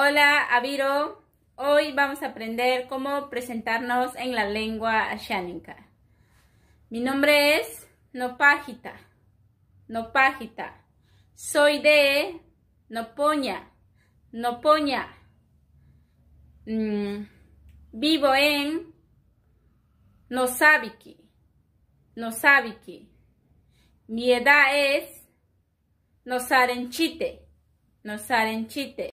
Hola, Aviro. Hoy vamos a aprender cómo presentarnos en la lengua shaninka. Mi nombre es Nopajita. Nopajita. Soy de Nopoña. Nopoña. Mm, vivo en Nosabiki. Nosabiki. Mi edad es Nosarenchite. Nosarenchite.